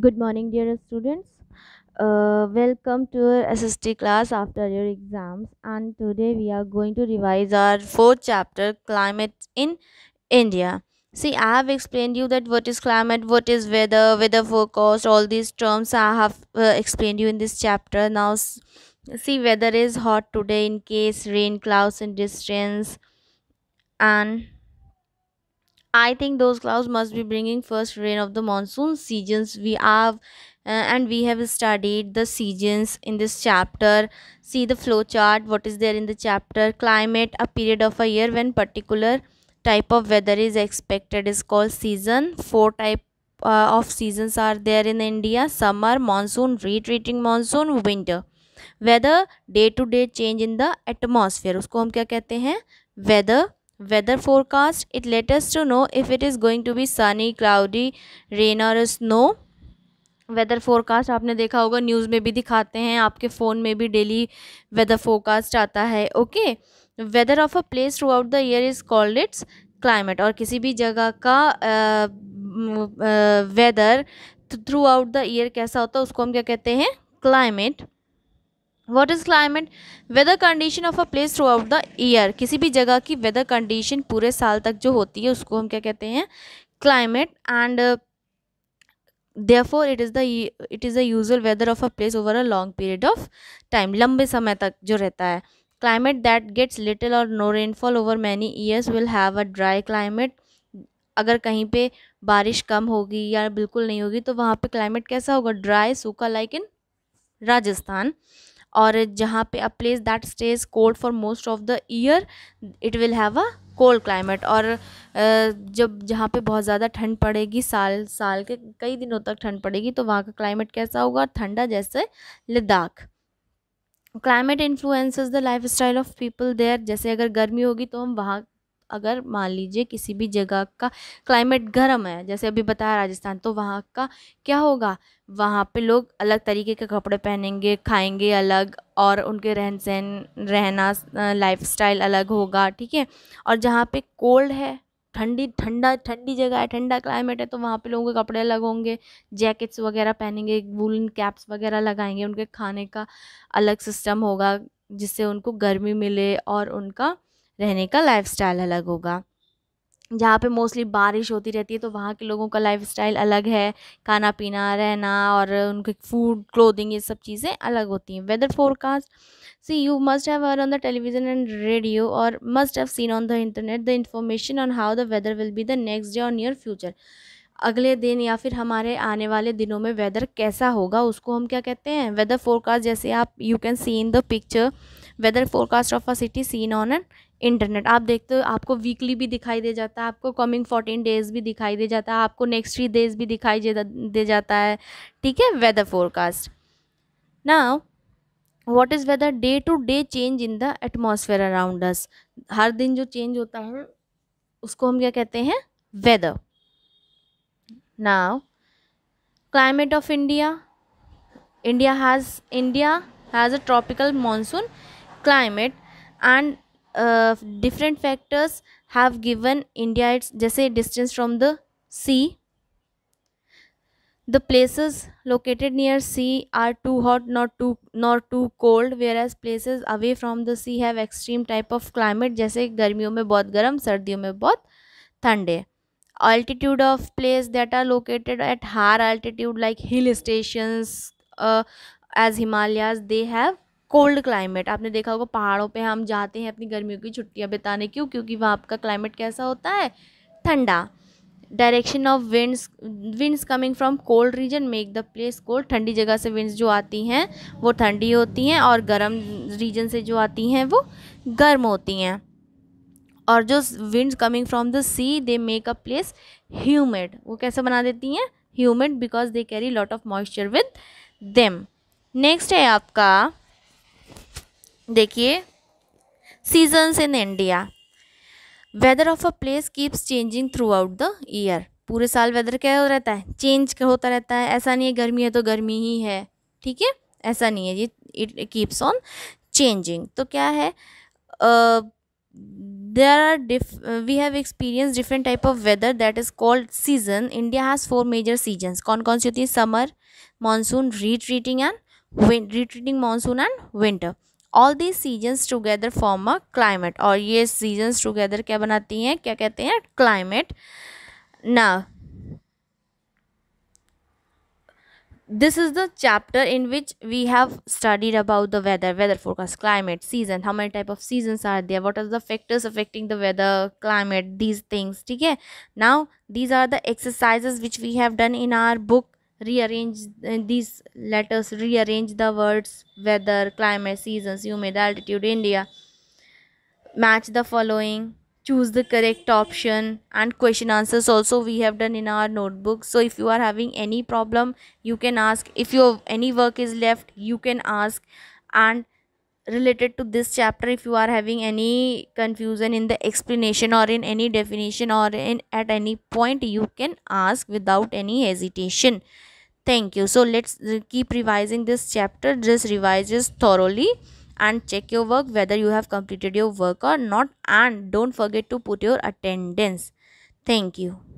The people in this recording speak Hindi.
good morning dear students uh, welcome to sst class after your exams and today we are going to revise our fourth chapter climate in india see i have explained you that what is climate what is weather weather forecast all these terms i have uh, explained you in this chapter now see weather is hot today in case rain clouds and distance and I think those clouds must be bringing first rain of the monsoon seasons. We have uh, and we have studied the seasons in this chapter. See the flow chart. What is there in the chapter? Climate, a period of a year when particular type of weather is expected is called season. Four type uh, of seasons are there in India: summer, monsoon, retreating monsoon, winter. Weather day day change in the atmosphere उसको हम क्या कहते हैं Weather. weather forecast it let us to know if it is going to be sunny cloudy rain or snow weather forecast आपने देखा होगा न्यूज़ में भी दिखाते हैं आपके फ़ोन में भी डेली वेदर फोरकास्ट आता है okay weather of a place throughout the year is called it's climate और किसी भी जगह का weather throughout the year कैसा होता है उसको हम क्या कहते हैं climate what is climate weather condition of a place throughout the year किसी भी जगह की वेदर कंडीशन पूरे साल तक जो होती है उसको हम क्या कहते हैं climate and therefore it is the it is the usual weather of a place over a long period of time लंबे समय तक जो रहता है क्लाइमेट दैट गेट्स लिटिल और no rainfall over many years will have a dry climate अगर कहीं पर बारिश कम होगी या बिल्कुल नहीं होगी तो वहाँ पर क्लाइमेट कैसा होगा ड्राई सूखा लाइक इन राजस्थान और जहाँ पे a place that stays cold for most of the year it will have a cold climate और जब जहाँ पे बहुत ज़्यादा ठंड पड़ेगी साल साल के कई दिनों तक ठंड पड़ेगी तो वहाँ का क्लाइमेट कैसा होगा ठंडा जैसे Ladakh climate influences the life style of people there जैसे अगर गर्मी होगी तो हम वहाँ अगर मान लीजिए किसी भी जगह का क्लाइमेट गर्म है जैसे अभी बताया राजस्थान तो वहाँ का क्या होगा वहाँ पे लोग अलग तरीके के कपड़े पहनेंगे खाएंगे अलग और उनके रहन सहन रहना लाइफस्टाइल अलग होगा ठीक है और जहाँ पे कोल्ड है ठंडी ठंडा ठंडी जगह है ठंडा क्लाइमेट है तो वहाँ पे लोगों के कपड़े अलग होंगे जैकेट्स वगैरह पहनेंगे वूलन कैप्स वगैरह लगाएंगे उनके खाने का अलग सिस्टम होगा जिससे उनको गर्मी मिले और उनका रहने का लाइफस्टाइल अलग होगा जहाँ पे मोस्टली बारिश होती रहती है तो वहाँ के लोगों का लाइफस्टाइल अलग है खाना पीना रहना और उनके फूड क्लोथिंग ये सब चीज़ें अलग होती हैं weather forecast see you must have on the television and radio और must have seen on the internet the information on how the weather will be the next day और नियर फ्यूचर अगले दिन या फिर हमारे आने वाले दिनों में वेदर कैसा होगा उसको हम क्या कहते हैं वेदर फोरकास्ट जैसे आप you can see in the picture weather forecast of a city seen on an internet आप देखते हो आपको वीकली भी दिखाई दे जाता है आपको कमिंग फोर्टीन डेज भी दिखाई दे जाता है आपको नेक्स्ट थ्री डेज भी दिखाई दे जाता है ठीक है वेदर फोरकास्ट ना what is weather day to day change in the atmosphere around us हर दिन जो चेंज होता है उसको हम क्या कहते हैं weather now climate of India India has India has a tropical monsoon climate and different factors have given India its जैसे distance from the sea the places located near sea are too hot not too not too cold whereas places away from the sea have extreme type of climate जैसे गर्मियों में बहुत गर्म सर्दियों में बहुत ठंडे altitude of place that are located at high altitude like hill stations as as himalayas they cold climate आपने देखा होगा पहाड़ों पे हम जाते हैं अपनी गर्मियों की छुट्टियां बिताने क्यों क्योंकि वहाँ आपका क्लाइमेट कैसा होता है ठंडा direction of winds winds coming from cold region make the place cold ठंडी जगह से विंड्स जो आती हैं वो ठंडी होती हैं और गर्म रीजन से जो आती हैं वो गर्म होती हैं और जो winds coming from the sea they make a place humid वो कैसे बना देती हैं humid because they carry lot of moisture with them next है आपका देखिए seasons in India weather of a place keeps changing throughout the year पूरे साल वेदर क्या हो रहता है चेंज होता रहता है ऐसा नहीं है गर्मी है तो गर्मी ही है ठीक है ऐसा नहीं है ये इट कीप्स ऑन चेंजिंग तो क्या है there are diff we have experience different type of weather that is called season India has four major seasons कौन कौन सी होती है summer monsoon retreating and retreating monsoon and winter all these seasons together form a climate और ये सीजन्स टुगेदर क्या बनाती हैं क्या कहते हैं क्लाइमेट ना this is the chapter in which we have studied about the weather weather forecast climate season how many type of season are there what are the factors affecting the weather climate these things ठीक है now these are the exercise which we have done in our book rearrange eh, these letters rearrange the words weather climate seasons humid altitude india match the following choose the correct option and question answers also we have done in our notebook so if you are having any problem you can ask if your any work is left you can ask and related to this chapter if you are having any confusion in the explanation or in any definition or in at any point you can ask without any hesitation thank you so let's keep revising this chapter just revises thoroughly and check your work whether you have completed your work or not and don't forget to put your attendance thank you